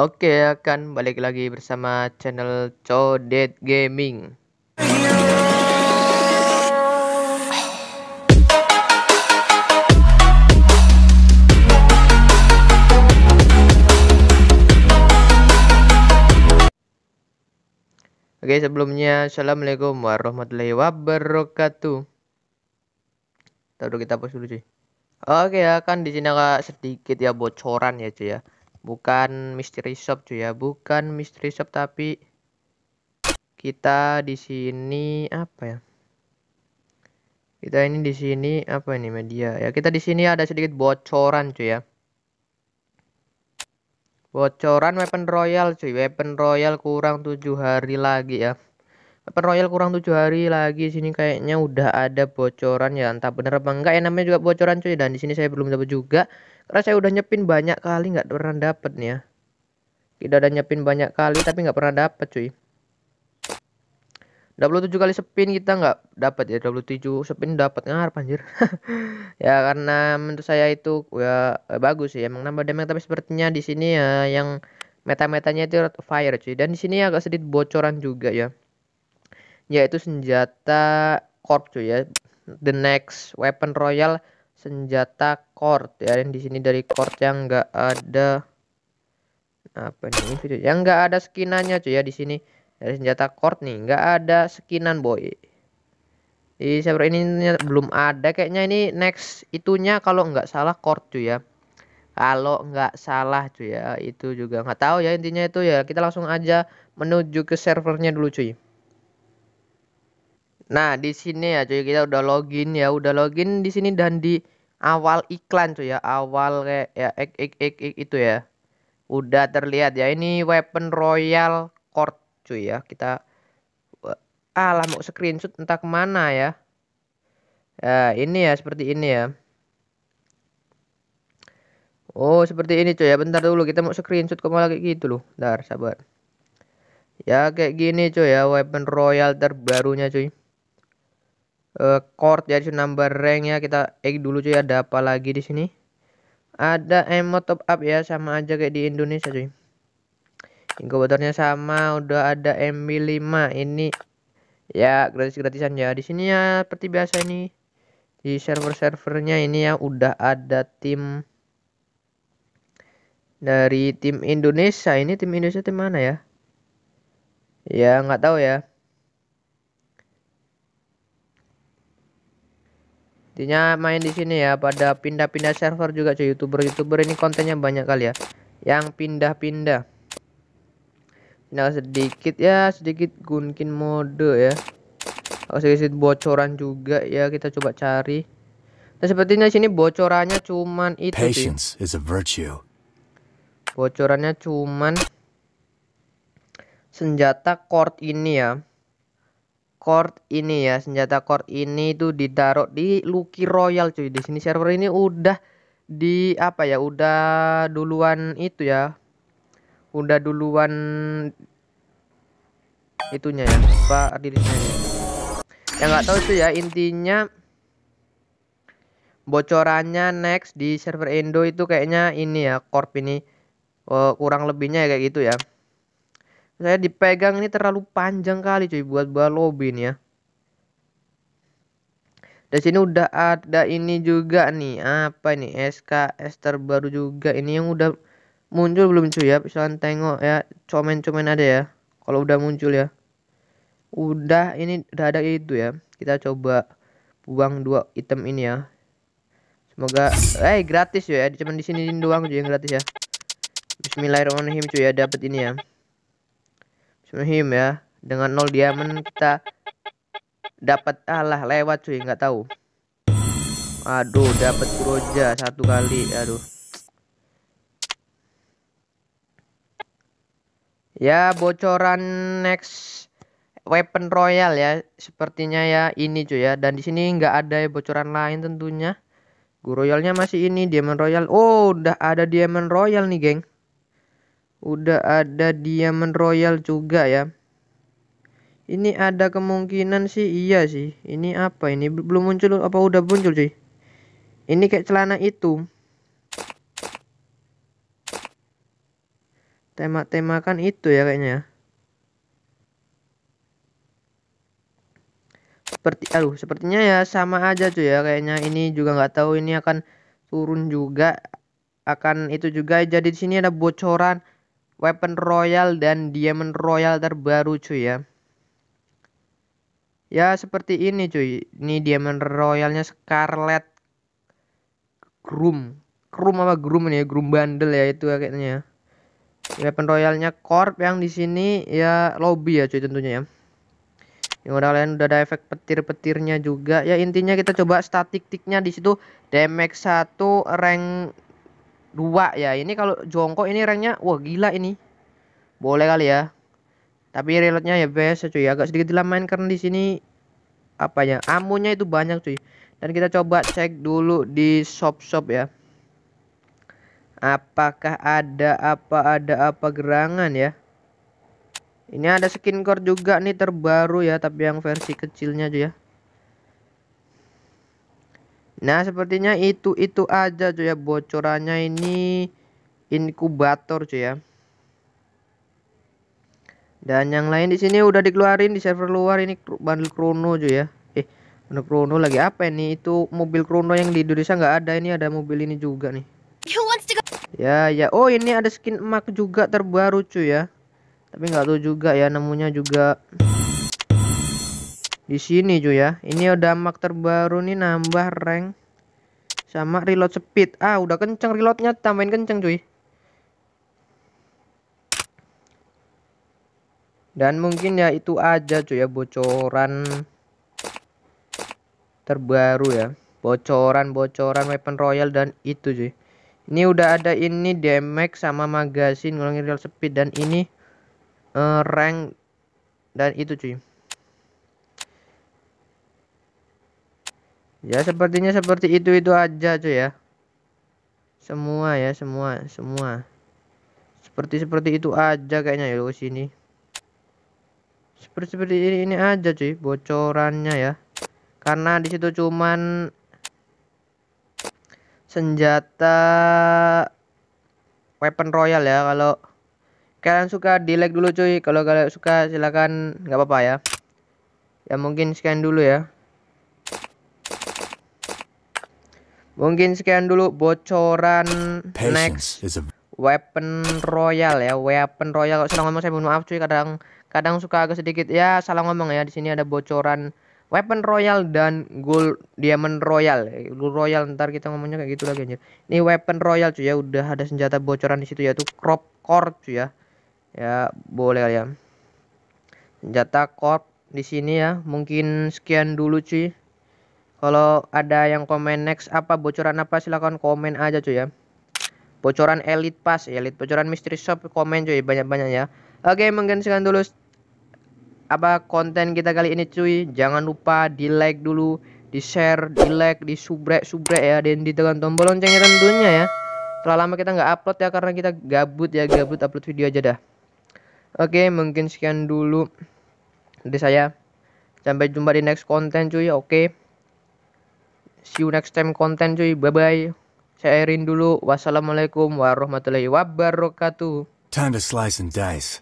Oke, akan balik lagi bersama channel Codet Gaming. Oke, sebelumnya Assalamualaikum warahmatullahi wabarakatuh. Tahu kita post dulu cuy. Oke, akan di sini agak sedikit ya bocoran ya cuy ya bukan mystery shop cuy ya bukan mystery shop tapi kita di sini apa ya kita ini di sini apa ini media ya kita di sini ada sedikit bocoran cuy ya bocoran weapon royal cuy weapon royal kurang tujuh hari lagi ya weapon royal kurang tujuh hari lagi sini kayaknya udah ada bocoran ya entah bener apa enggak ya namanya juga bocoran cuy dan di sini saya belum dapat juga karena saya udah nyepin banyak kali nggak pernah dapet nih ya kita udah nyepin banyak kali tapi nggak pernah dapet cuy 27 kali sepin kita nggak dapat ya 27 spin dapat ngarep anjir ya karena menurut saya itu ya bagus ya emang nambah damage tapi sepertinya di sini ya yang meta-metanya itu fire cuy dan di sini agak sedikit bocoran juga ya yaitu senjata corp cuy ya the next weapon royal senjata chord ya dan di sini dari chord yang enggak ada nah, apa nih video yang enggak ada skinannya cuy ya di sini dari senjata chord nih enggak ada skinan boy di server ini belum ada kayaknya ini next itunya kalau enggak salah chord cuy ya kalau nggak salah cuy ya itu juga nggak tahu ya intinya itu ya kita langsung aja menuju ke servernya dulu cuy nah di sini ya cuy kita udah login ya udah login di sini dan di awal iklan cuy ya awal kayak ya ek ek ek ek itu ya udah terlihat ya ini weapon royal court cuy ya kita alah mau screenshot entah kemana ya ya ini ya seperti ini ya Oh seperti ini cuy ya bentar dulu kita mau screenshot kemana lagi gitu loh dar sabar ya kayak gini cuy ya weapon royal terbarunya cuy Eh, chord ya cuy rank ya kita X dulu cuy ada apa lagi di sini ada emot top up ya sama aja kayak di Indonesia cuy inkubatornya sama udah ada MB5 ini ya gratis-gratisan ya di sini ya seperti biasa ini di server-servernya ini ya udah ada tim dari tim Indonesia ini tim Indonesia tim mana ya ya nggak tahu ya Intinya main di sini ya, pada pindah-pindah server juga cuy. Youtuber-youtuber ini kontennya banyak kali ya. Yang pindah-pindah. Pindah sedikit ya, sedikit gunkin mode ya. Oh, sedikit bocoran juga ya, kita coba cari. Nah, sepertinya sini bocorannya cuman itu Patience sih. is a virtue. Bocorannya cuman senjata cord ini ya chord ini ya senjata chord ini tuh ditaruh di Lucky Royal cuy di sini server ini udah di apa ya udah duluan itu ya udah duluan itunya ya pak rilisnya ya. ya nggak tahu sih ya intinya bocorannya next di server Indo itu kayaknya ini ya corp ini uh, kurang lebihnya ya kayak gitu ya saya dipegang ini terlalu panjang kali cuy buat buat lobby ya di sini udah ada ini juga nih apa sk SKS terbaru juga ini yang udah muncul belum cuy ya Bisa tengok ya comen-comen ada ya kalau udah muncul ya udah ini udah ada itu ya kita coba buang dua item ini ya semoga eh hey, gratis ya cuma di sini doang cuy yang gratis ya Bismillahirrahmanirrahim cuy ya dapat ini ya Bismillahirrahmanirrahim ya. Dengan nol diamond kita dapat alah lewat cuy nggak tahu. Aduh dapat Kuroja satu kali aduh. Ya bocoran next weapon royal ya sepertinya ya ini cuy ya dan di sini nggak ada bocoran lain tentunya. Guru royalnya masih ini diamond royal. Oh udah ada diamond royal nih geng udah ada diamond royal juga ya ini ada kemungkinan sih iya sih ini apa ini belum muncul apa udah muncul sih ini kayak celana itu tema-tema kan itu ya kayaknya seperti aduh sepertinya ya sama aja cuy ya kayaknya ini juga nggak tahu ini akan turun juga akan itu juga jadi di sini ada bocoran weapon royal dan diamond royal terbaru cuy ya ya seperti ini cuy ini diamond royalnya scarlet groom groom apa groom ini ya groom bandel ya itu kayaknya ya. weapon royalnya corp yang di sini ya lobby ya cuy tentunya ya yang udah lain udah ada efek petir-petirnya juga ya intinya kita coba statistiknya di situ damage satu rank dua ya ini kalau jongkok ini ranknya wah gila ini boleh kali ya tapi reloadnya ya biasa cuy agak sedikit dilamain karena di sini apa ya amunnya itu banyak cuy dan kita coba cek dulu di shop-shop ya apakah ada apa ada apa gerangan ya ini ada skin core juga nih terbaru ya tapi yang versi kecilnya aja ya Nah, sepertinya itu-itu aja cuy ya bocorannya ini inkubator cuy ya. Dan yang lain di sini udah dikeluarin di server luar ini bundle krono cuy ya. Eh, bundle krono lagi apa ini? Itu mobil krono yang di Indonesia nggak ada ini ada mobil ini juga nih. Ya, ya. Oh, ini ada skin emak juga terbaru cuy ya. Tapi nggak tahu juga ya nemunya juga di sini cuy ya ini udah mak terbaru nih nambah rank sama reload speed ah udah kenceng reloadnya tambahin kenceng cuy dan mungkin ya itu aja cuy ya bocoran terbaru ya bocoran bocoran weapon royal dan itu cuy ini udah ada ini damage sama magasin ngulangin reload speed dan ini uh, rank dan itu cuy Ya sepertinya seperti itu-itu aja cuy ya. Semua ya, semua, semua. Seperti seperti itu aja kayaknya ya di sini. Seperti seperti ini, ini aja cuy bocorannya ya. Karena di situ cuman senjata weapon royal ya kalau kalian suka di like dulu cuy kalau kalian suka silakan nggak apa-apa ya ya mungkin scan dulu ya Mungkin sekian dulu bocoran next. Weapon Royal ya, Weapon Royal. Kalau salah ngomong saya mohon maaf cuy, kadang kadang suka agak sedikit ya salah ngomong ya. Di sini ada bocoran Weapon Royal dan Gold Diamond Royal. Eh, gold Royal ntar kita ngomongnya kayak gitu lagi anjir. Ini Weapon Royal cuy ya, udah ada senjata bocoran di situ yaitu crop core cuy ya. Ya, boleh kali ya. Senjata core di sini ya. Mungkin sekian dulu cuy kalau ada yang komen next apa bocoran apa silahkan komen aja cuy ya. Bocoran elit pas, ya, elit bocoran mystery shop komen cuy banyak-banyak ya. Oke, mungkin sekian dulu apa konten kita kali ini cuy. Jangan lupa di-like dulu, di-share, di-like, di-subrek-subrek ya dan ditekan tombol loncengnya tentunya ya. Telah lama kita nggak upload ya karena kita gabut ya, gabut upload video aja dah. Oke, mungkin sekian dulu dari saya. Sampai jumpa di next konten cuy. Oke see you next time konten cuy bye bye saya Erin dulu wassalamualaikum warahmatullahi wabarakatuh time to slice and dice